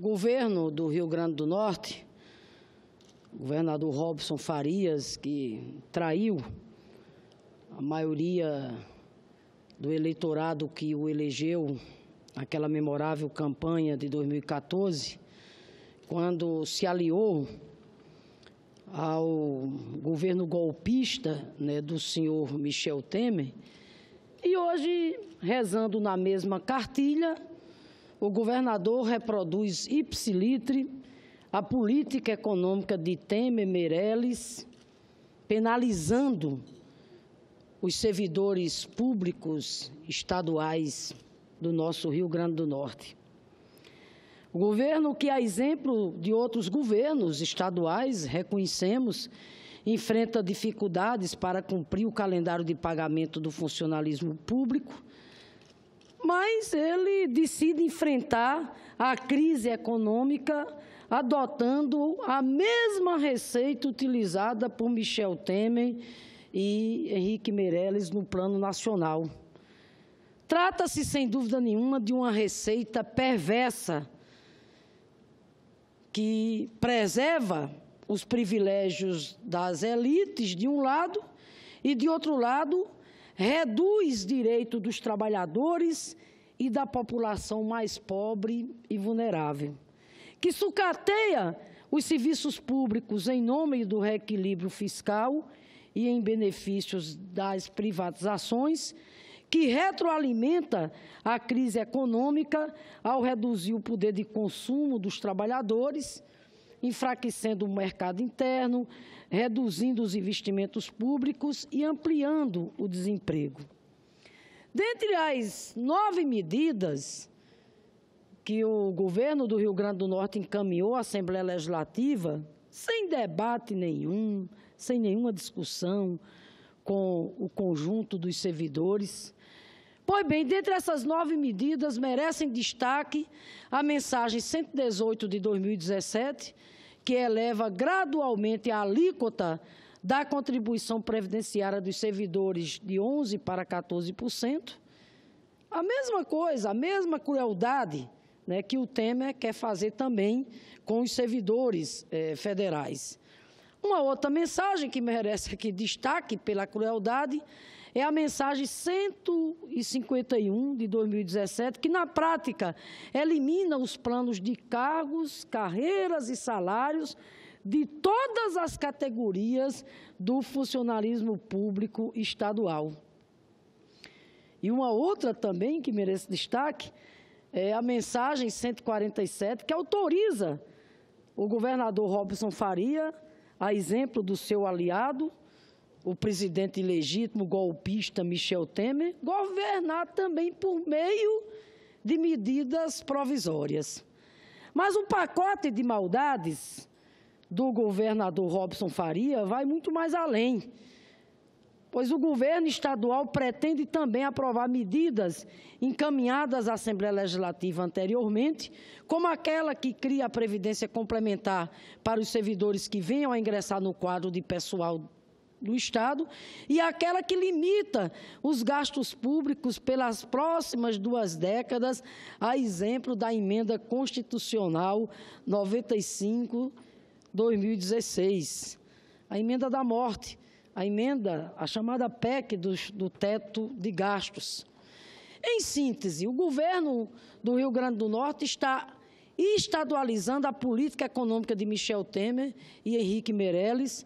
O governo do Rio Grande do Norte, o governador Robson Farias, que traiu a maioria do eleitorado que o elegeu naquela memorável campanha de 2014, quando se aliou ao governo golpista né, do senhor Michel Temer, e hoje, rezando na mesma cartilha, o governador reproduz ipsilitre a política econômica de Temer Meirelles, penalizando os servidores públicos estaduais do nosso Rio Grande do Norte. O governo que, a é exemplo de outros governos estaduais, reconhecemos, enfrenta dificuldades para cumprir o calendário de pagamento do funcionalismo público, mas ele decide enfrentar a crise econômica adotando a mesma receita utilizada por Michel Temer e Henrique Meirelles no plano nacional. Trata-se, sem dúvida nenhuma, de uma receita perversa que preserva os privilégios das elites, de um lado, e, de outro lado, reduz direito dos trabalhadores e da população mais pobre e vulnerável, que sucateia os serviços públicos em nome do reequilíbrio fiscal e em benefícios das privatizações, que retroalimenta a crise econômica ao reduzir o poder de consumo dos trabalhadores enfraquecendo o mercado interno, reduzindo os investimentos públicos e ampliando o desemprego. Dentre as nove medidas que o governo do Rio Grande do Norte encaminhou à Assembleia Legislativa, sem debate nenhum, sem nenhuma discussão com o conjunto dos servidores, Pois bem, dentre essas nove medidas, merecem destaque a mensagem 118 de 2017, que eleva gradualmente a alíquota da contribuição previdenciária dos servidores de 11% para 14%. A mesma coisa, a mesma crueldade né, que o Temer quer fazer também com os servidores eh, federais. Uma outra mensagem que merece aqui destaque pela crueldade é a mensagem 151 de 2017, que na prática elimina os planos de cargos, carreiras e salários de todas as categorias do funcionalismo público estadual. E uma outra também que merece destaque é a mensagem 147, que autoriza o governador Robson Faria, a exemplo do seu aliado, o presidente legítimo golpista Michel Temer governar também por meio de medidas provisórias. Mas o pacote de maldades do governador Robson Faria vai muito mais além, pois o governo estadual pretende também aprovar medidas encaminhadas à Assembleia Legislativa anteriormente, como aquela que cria a previdência complementar para os servidores que venham a ingressar no quadro de pessoal do Estado e aquela que limita os gastos públicos pelas próximas duas décadas, a exemplo da emenda constitucional 95-2016, a emenda da morte, a emenda, a chamada PEC do, do teto de gastos. Em síntese, o governo do Rio Grande do Norte está estadualizando a política econômica de Michel Temer e Henrique Meirelles,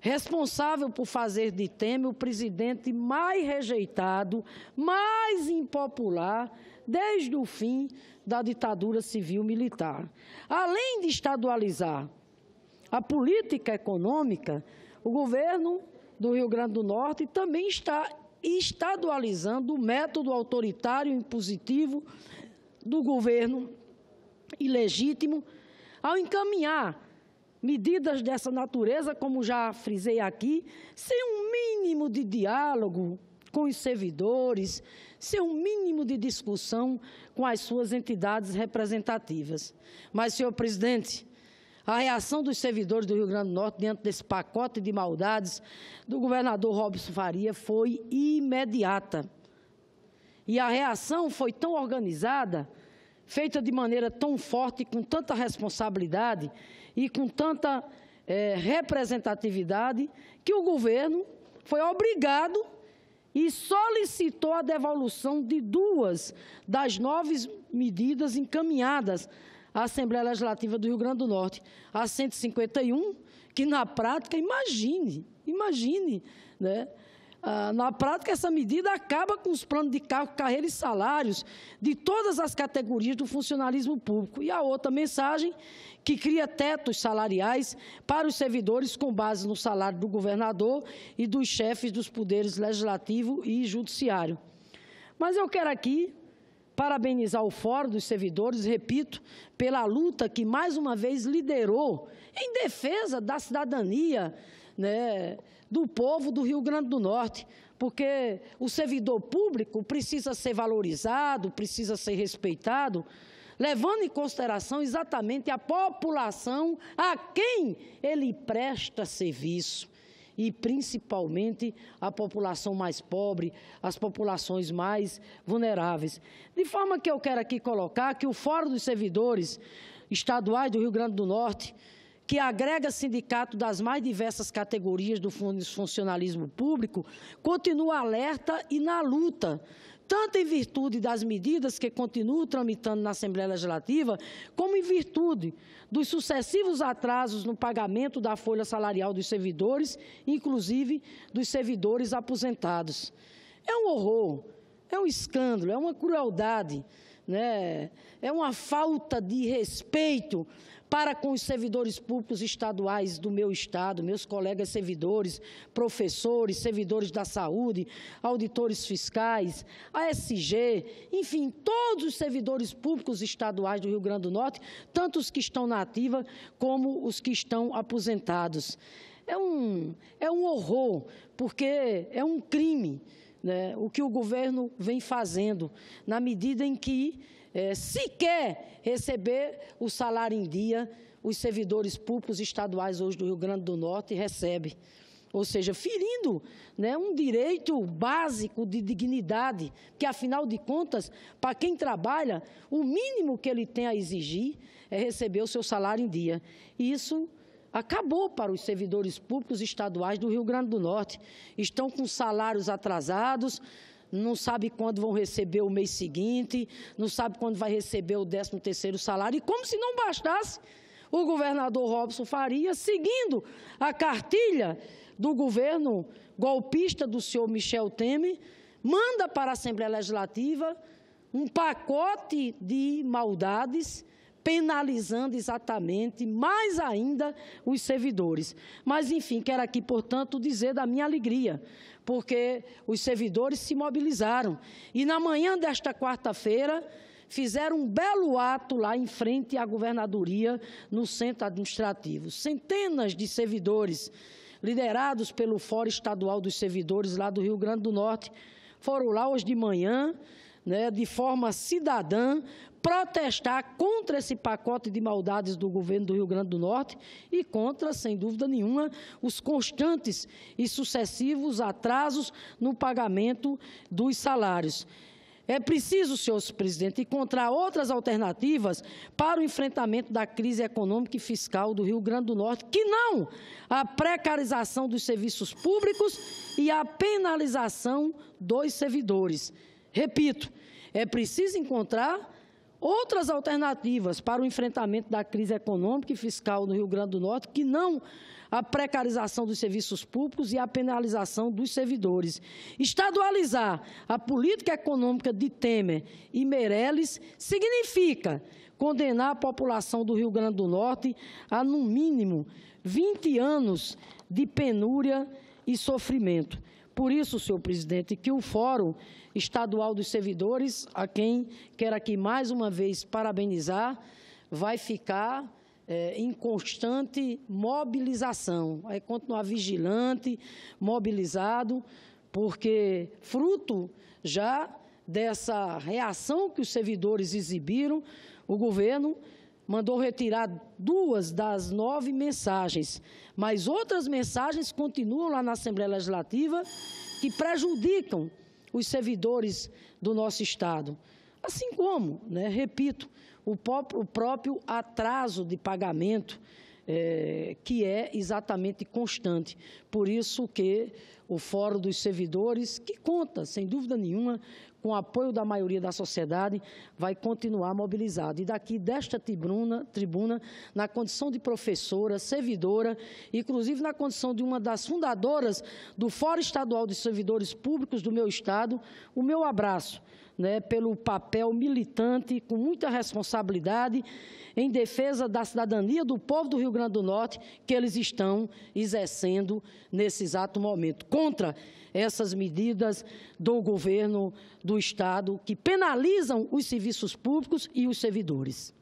responsável por fazer de Temer o presidente mais rejeitado, mais impopular desde o fim da ditadura civil-militar. Além de estadualizar a política econômica, o governo do Rio Grande do Norte também está estadualizando o método autoritário e impositivo do governo ilegítimo ao encaminhar medidas dessa natureza, como já frisei aqui, sem um mínimo de diálogo com os servidores, sem um mínimo de discussão com as suas entidades representativas. Mas, senhor presidente, a reação dos servidores do Rio Grande do Norte diante desse pacote de maldades do governador Robson Faria foi imediata. E a reação foi tão organizada feita de maneira tão forte, com tanta responsabilidade e com tanta é, representatividade, que o governo foi obrigado e solicitou a devolução de duas das nove medidas encaminhadas à Assembleia Legislativa do Rio Grande do Norte, a 151, que na prática, imagine, imagine, né, ah, na prática, essa medida acaba com os planos de cargo, carreira e salários de todas as categorias do funcionalismo público. E a outra mensagem, que cria tetos salariais para os servidores com base no salário do governador e dos chefes dos poderes legislativo e judiciário. Mas eu quero aqui parabenizar o Fórum dos Servidores, repito, pela luta que mais uma vez liderou em defesa da cidadania, né, do povo do Rio Grande do Norte, porque o servidor público precisa ser valorizado, precisa ser respeitado, levando em consideração exatamente a população a quem ele presta serviço e principalmente a população mais pobre, as populações mais vulneráveis. De forma que eu quero aqui colocar que o Fórum dos Servidores Estaduais do Rio Grande do Norte que agrega sindicato das mais diversas categorias do funcionalismo público, continua alerta e na luta tanto em virtude das medidas que continuam tramitando na Assembleia Legislativa, como em virtude dos sucessivos atrasos no pagamento da folha salarial dos servidores, inclusive dos servidores aposentados. É um horror, é um escândalo, é uma crueldade né? É uma falta de respeito para com os servidores públicos estaduais do meu estado, meus colegas servidores, professores, servidores da saúde, auditores fiscais, ASG, enfim, todos os servidores públicos estaduais do Rio Grande do Norte, tanto os que estão na ativa como os que estão aposentados. É um, é um horror, porque é um crime né, o que o governo vem fazendo, na medida em que é, eh, quer receber o salário em dia, os servidores públicos estaduais hoje do Rio Grande do Norte recebem. Ou seja, ferindo né, um direito básico de dignidade, que afinal de contas, para quem trabalha, o mínimo que ele tem a exigir é receber o seu salário em dia. Isso acabou para os servidores públicos estaduais do Rio Grande do Norte. Estão com salários atrasados, não sabe quando vão receber o mês seguinte, não sabe quando vai receber o 13º salário. E como se não bastasse, o governador Robson Faria, seguindo a cartilha do governo golpista do senhor Michel Temer, manda para a Assembleia Legislativa um pacote de maldades penalizando exatamente mais ainda os servidores. Mas, enfim, quero aqui, portanto, dizer da minha alegria, porque os servidores se mobilizaram. E na manhã desta quarta-feira, fizeram um belo ato lá em frente à governadoria, no centro administrativo. Centenas de servidores, liderados pelo Fórum Estadual dos Servidores lá do Rio Grande do Norte, foram lá hoje de manhã né, de forma cidadã, protestar contra esse pacote de maldades do governo do Rio Grande do Norte e contra, sem dúvida nenhuma, os constantes e sucessivos atrasos no pagamento dos salários. É preciso, senhor presidente, encontrar outras alternativas para o enfrentamento da crise econômica e fiscal do Rio Grande do Norte, que não a precarização dos serviços públicos e a penalização dos servidores. Repito, é preciso encontrar outras alternativas para o enfrentamento da crise econômica e fiscal no Rio Grande do Norte, que não a precarização dos serviços públicos e a penalização dos servidores. Estadualizar a política econômica de Temer e Meirelles significa condenar a população do Rio Grande do Norte a, no mínimo, 20 anos de penúria e sofrimento. Por isso, senhor presidente, que o Fórum Estadual dos Servidores, a quem quero aqui mais uma vez parabenizar, vai ficar é, em constante mobilização, vai continuar vigilante, mobilizado, porque fruto já dessa reação que os servidores exibiram, o governo mandou retirar duas das nove mensagens, mas outras mensagens continuam lá na Assembleia Legislativa que prejudicam os servidores do nosso Estado. Assim como, né, repito, o, próprio, atraso de pagamento, é, que é exatamente constante. Por isso que o Fórum dos Servidores, que conta, sem dúvida nenhuma, com apoio da maioria da sociedade, vai continuar mobilizado. E daqui desta tribuna, tribuna, na condição de professora, servidora, inclusive na condição de uma das fundadoras do Fórum Estadual de Servidores Públicos do meu Estado, o meu abraço. Né, pelo papel militante, com muita responsabilidade, em defesa da cidadania do povo do Rio Grande do Norte, que eles estão exercendo nesse exato momento, contra essas medidas do governo do do Estado que penalizam os serviços públicos e os servidores.